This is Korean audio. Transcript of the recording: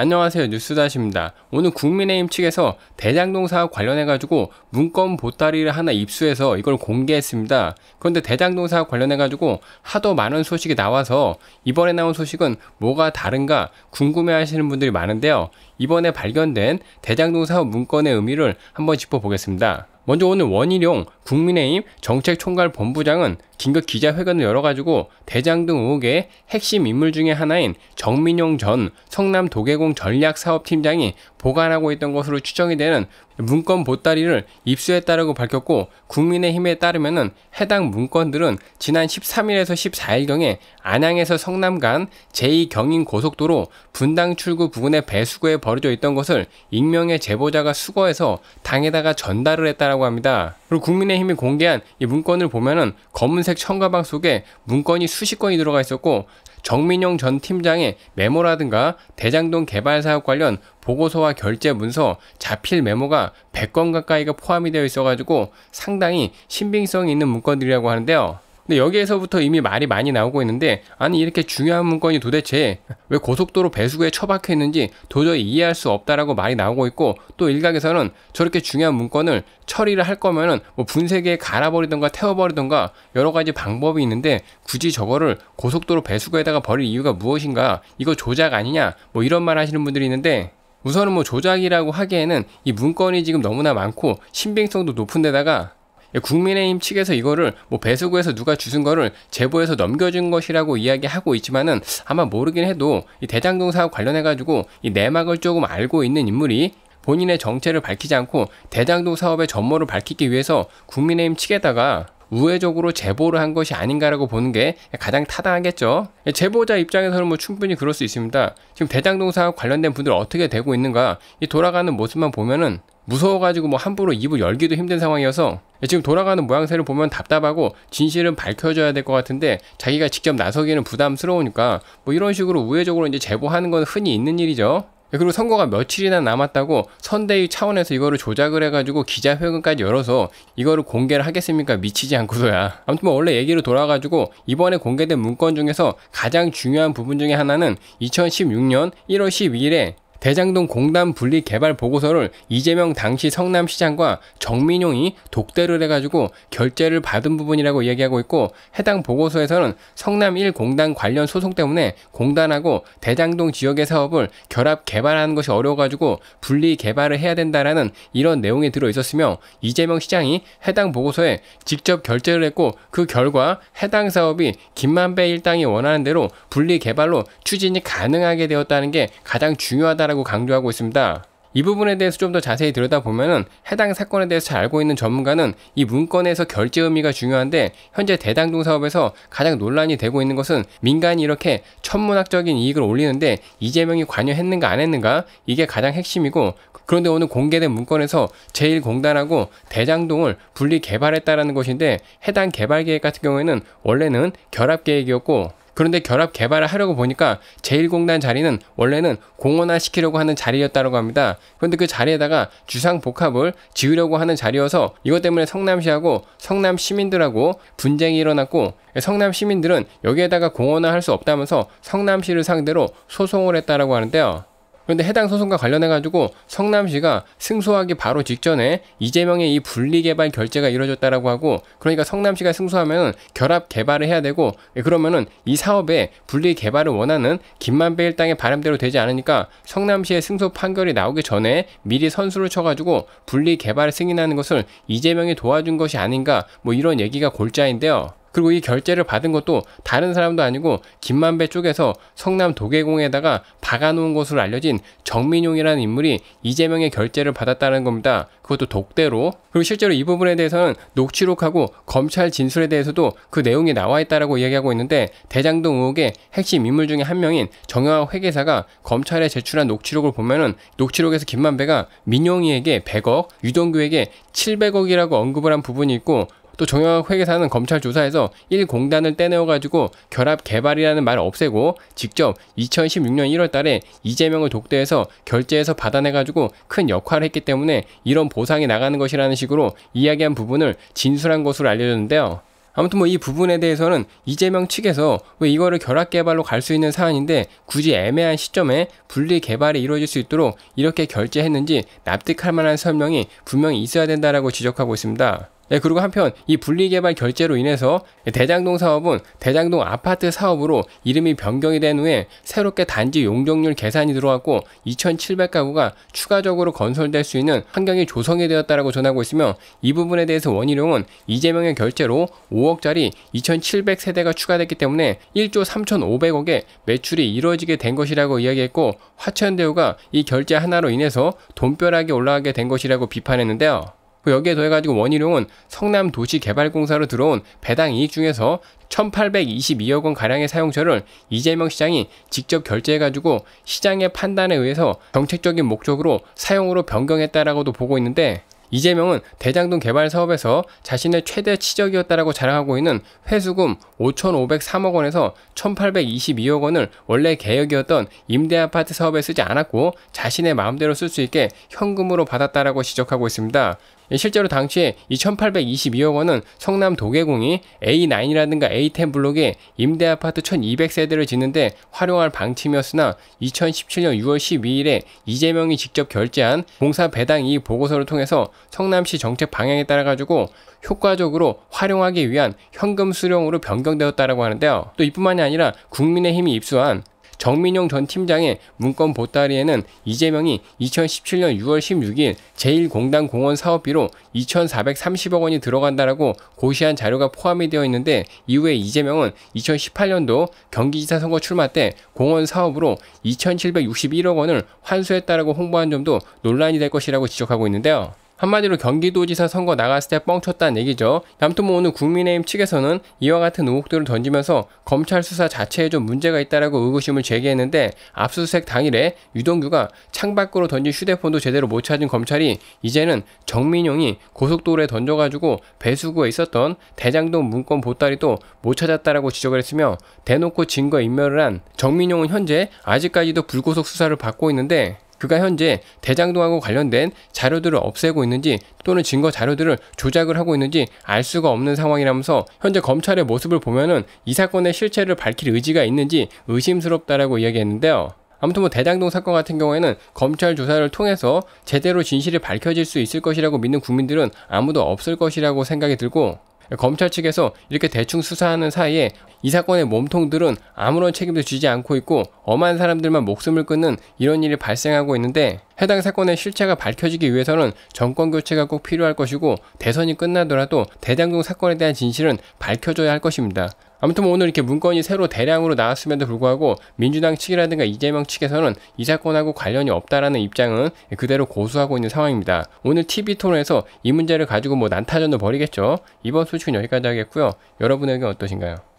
안녕하세요 뉴스다시입니다. 오늘 국민의힘 측에서 대장동 사업 관련해가지고 문건 보따리를 하나 입수해서 이걸 공개했습니다. 그런데 대장동 사업 관련해가지고 하도 많은 소식이 나와서 이번에 나온 소식은 뭐가 다른가 궁금해하시는 분들이 많은데요. 이번에 발견된 대장동 사업 문건의 의미를 한번 짚어보겠습니다. 먼저 오늘 원희룡 국민의힘 정책총괄본부장은 긴급 기자회견을 열어가지고 대장 등 의혹의 핵심 인물 중의 하나인 정민용 전 성남 도계공 전략사업팀장이 보관하고 있던 것으로 추정이 되는 문건 보따리를 입수했다라고 밝혔고 국민의힘에 따르면 해당 문건들은 지난 13일에서 14일경에 안양에서 성남 간 제2경인 고속도로 분당 출구 부근의 배수구에 버려져 있던 것을 익명의 제보자가 수거해서 당에다가 전달을 했다라고 합니다. 그리고 국민의힘이 공개한 이 문건을 보면은 검은색 청가방 속에 문건이 수십 건이 들어가 있었고 정민용 전 팀장의 메모라든가 대장동 개발 사업 관련 보고서와 결제 문서, 자필 메모가 100건 가까이가 포함이 되어 있어가지고 상당히 신빙성이 있는 문건들이라고 하는데요. 근데 여기에서부터 이미 말이 많이 나오고 있는데 아니 이렇게 중요한 문건이 도대체 왜 고속도로 배수구에 처박혀 있는지 도저히 이해할 수 없다라고 말이 나오고 있고 또 일각에서는 저렇게 중요한 문건을 처리를 할 거면은 뭐 분쇄기에 갈아버리던가 태워버리던가 여러 가지 방법이 있는데 굳이 저거를 고속도로 배수구에다가 버릴 이유가 무엇인가 이거 조작 아니냐 뭐 이런 말 하시는 분들이 있는데 우선은 뭐 조작이라고 하기에는 이 문건이 지금 너무나 많고 신빙성도 높은 데다가 예, 국민의힘 측에서 이거를 뭐 배수구에서 누가 주순 거를 제보해서 넘겨준 것이라고 이야기하고 있지만은 아마 모르긴 해도 이 대장동 사업 관련해 가지고 이 내막을 조금 알고 있는 인물이 본인의 정체를 밝히지 않고 대장동 사업의 전모를 밝히기 위해서 국민의힘 측에다가 우회적으로 제보를 한 것이 아닌가라고 보는 게 가장 타당하겠죠. 예, 제보자 입장에서는 뭐 충분히 그럴 수 있습니다. 지금 대장동 사업 관련된 분들 어떻게 되고 있는가 이 돌아가는 모습만 보면은 무서워가지고 뭐 함부로 입을 열기도 힘든 상황이어서 지금 돌아가는 모양새를 보면 답답하고 진실은 밝혀져야될 것 같은데 자기가 직접 나서기는 부담스러우니까 뭐 이런 식으로 우회적으로 이제 제보하는 건 흔히 있는 일이죠. 그리고 선거가 며칠이나 남았다고 선대위 차원에서 이거를 조작을 해가지고 기자회견까지 열어서 이거를 공개를 하겠습니까? 미치지 않고서야. 아무튼 뭐 원래 얘기로 돌아가지고 이번에 공개된 문건 중에서 가장 중요한 부분 중에 하나는 2016년 1월 12일에 대장동 공단 분리 개발 보고서를 이재명 당시 성남시장과 정민용이 독대를 해가지고 결재를 받은 부분이라고 얘기하고 있고 해당 보고서에서는 성남 1 공단 관련 소송 때문에 공단하고 대장동 지역의 사업을 결합 개발하는 것이 어려워가지고 분리 개발을 해야 된다라는 이런 내용이 들어 있었으며 이재명 시장이 해당 보고서에 직접 결재를 했고 그 결과 해당 사업이 김만배 일당이 원하는 대로 분리 개발로 추진이 가능하게 되었다는 게 가장 중요하다. 있다라고 강조하고 있습니다. 이 부분에 대해서 좀 더 자세히 들여다보면 해당 사건에 대해서 잘 알고 있는 전문가는 이 문건에서 결제 의미가 중요한데 현재 대당동 사업에서 가장 논란이 되고 있는 것은 민간이 이렇게 천문학적인 이익을 올리는데 이재명이 관여했는가 안 했는가 이게 가장 핵심이고 그런데 오늘 공개된 문건에서 제1공단하고 대장동을 분리 개발했다라는 것인데 해당 개발 계획 같은 경우에는 원래는 결합 계획이었고 그런데 결합 개발을 하려고 보니까 제1공단 자리는 원래는 공원화시키려고 하는 자리였다고 합니다. 그런데 그 자리에다가 주상복합을 지으려고 하는 자리여서 이것 때문에 성남시하고 성남 시민들하고 분쟁이 일어났고 성남 시민들은 여기에다가 공원화할 수 없다면서 성남시를 상대로 소송을 했다라고 하는데요. 그런데 해당 소송과 관련해가지고 성남시가 승소하기 바로 직전에 이재명의 이 분리개발 결제가 이루어졌다라고 하고 그러니까 성남시가 승소하면 결합 개발을 해야 되고 예, 그러면은 이 사업에 분리개발을 원하는 김만배 일당의 바람대로 되지 않으니까 성남시의 승소 판결이 나오기 전에 미리 선수를 쳐가지고 분리개발 승인하는 것을 이재명이 도와준 것이 아닌가 뭐 이런 얘기가 골자인데요. 그리고 이 결제를 받은 것도 다른 사람도 아니고 김만배 쪽에서 성남 도계공에다가 박아놓은 것으로 알려진 정민용이라는 인물이 이재명의 결제를 받았다는 겁니다. 그것도 독대로. 그리고 실제로 이 부분에 대해서는 녹취록하고 검찰 진술에 대해서도 그 내용이 나와 있다라고 이야기하고 있는데 대장동 의혹의 핵심 인물 중에 한 명인 정영학 회계사가 검찰에 제출한 녹취록을 보면은 녹취록에서 김만배가 민용이에게 100억, 유동규에게 700억이라고 언급을 한 부분이 있고 또 정영학 회계사는 검찰 조사에서 1공단을 떼내어가지고 결합 개발이라는 말을 없애고 직접 2016년 1월 달에 이재명을 독대해서 결제해서 받아내가지고 큰 역할을 했기 때문에 이런 보상이 나가는 것이라는 식으로 이야기한 부분을 진술한 것으로 알려졌는데요. 아무튼 뭐 이 부분에 대해서는 이재명 측에서 왜 이거를 결합개발로 갈 수 있는 사안인데 굳이 애매한 시점에 분리 개발이 이루어질 수 있도록 이렇게 결제했는지 납득할 만한 설명이 분명히 있어야 된다라고 지적하고 있습니다. 예, 그리고 한편 이 분리개발 결제로 인해서 대장동 사업은 대장동 아파트 사업으로 이름이 변경이 된 후에 새롭게 단지 용적률 계산이 들어왔고 2,700가구가 추가적으로 건설될 수 있는 환경이 조성이 되었다라고 전하고 있으며 이 부분에 대해서 원희룡은 이재명의 결제로 5억짜리 2,700세대가 추가됐기 때문에 1조 3,500억의 매출이 이루어지게 된 것이라고 이야기했고 화천대유가 이 결제 하나로 인해서 돈벼락이 올라가게 된 것이라고 비판했는데요. 여기에 더해가지고 원희룡은 성남도시개발공사로 들어온 배당 이익 중에서 1822억 원 가량의 사용처를 이재명 시장이 직접 결제해가지고 시장의 판단에 의해서 정책적인 목적으로 사용으로 변경했다라고도 보고 있는데 이재명은 대장동 개발 사업에서 자신의 최대 치적이었다라고 자랑하고 있는 회수금 5,503억 원에서 1,822억 원을 원래 개혁이었던 임대아파트 사업에 쓰지 않았고 자신의 마음대로 쓸 수 있게 현금으로 받았다라고 지적하고 있습니다. 실제로 당시에 이 1822억 원은 성남 도계공이 A9이라든가 A10 블록에 임대 아파트 1200세대를 짓는데 활용할 방침이었으나 2017년 6월 12일에 이재명이 직접 결제한 공사 배당 이익 보고서를 통해서 성남시 정책 방향에 따라 가지고 효과적으로 활용하기 위한 현금 수령으로 변경되었다라고 하는데요. 또 이뿐만이 아니라 국민의힘이 입수한 정민용 전 팀장의 문건 보따리에는 이재명이 2017년 6월 16일 제1공단 공원 사업비로 2,430억 원이 들어간다라고 고시한 자료가 포함이 되어 있는데 이후에 이재명은 2018년도 경기지사 선거 출마 때 공원 사업으로 2,761억 원을 환수했다라고 홍보한 점도 논란이 될 것이라고 지적하고 있는데요. 한마디로 경기도지사 선거 나갔을 때 뻥쳤다는 얘기죠. 아무튼 뭐 오늘 국민의힘 측에서는 이와 같은 의혹들을 던지면서 검찰 수사 자체에 좀 문제가 있다라고 의구심을 제기했는데 압수수색 당일에 유동규가 창밖으로 던진 휴대폰도 제대로 못 찾은 검찰이 이제는 정민용이 고속도로에 던져가지고 배수구에 있었던 대장동 문건 보따리도 못 찾았다라고 지적을 했으며 대놓고 증거 인멸을 한 정민용은 현재 아직까지도 불구속 수사를 받고 있는데 그가 현재 대장동하고 관련된 자료들을 없애고 있는지 또는 증거 자료들을 조작을 하고 있는지 알 수가 없는 상황이라면서 현재 검찰의 모습을 보면은 이 사건의 실체를 밝힐 의지가 있는지 의심스럽다라고 이야기했는데요. 아무튼 뭐 대장동 사건 같은 경우에는 검찰 조사를 통해서 제대로 진실이 밝혀질 수 있을 것이라고 믿는 국민들은 아무도 없을 것이라고 생각이 들고 검찰 측에서 이렇게 대충 수사하는 사이에 이 사건의 몸통들은 아무런 책임도 지지 않고 있고 엄한 사람들만 목숨을 끊는 이런 일이 발생하고 있는데 해당 사건의 실체가 밝혀지기 위해서는 정권 교체가 꼭 필요할 것이고 대선이 끝나더라도 대장동 사건에 대한 진실은 밝혀져야 할 것입니다. 아무튼 뭐 오늘 이렇게 문건이 새로 대량으로 나왔음에도 불구하고 민주당 측이라든가 이재명 측에서는 이 사건하고 관련이 없다라는 입장은 그대로 고수하고 있는 상황입니다. 오늘 TV 토론에서 이 문제를 가지고 뭐난타전도 벌이겠죠. 이번 소식은 여기까지 하겠고요. 여러분에게 어떠신가요?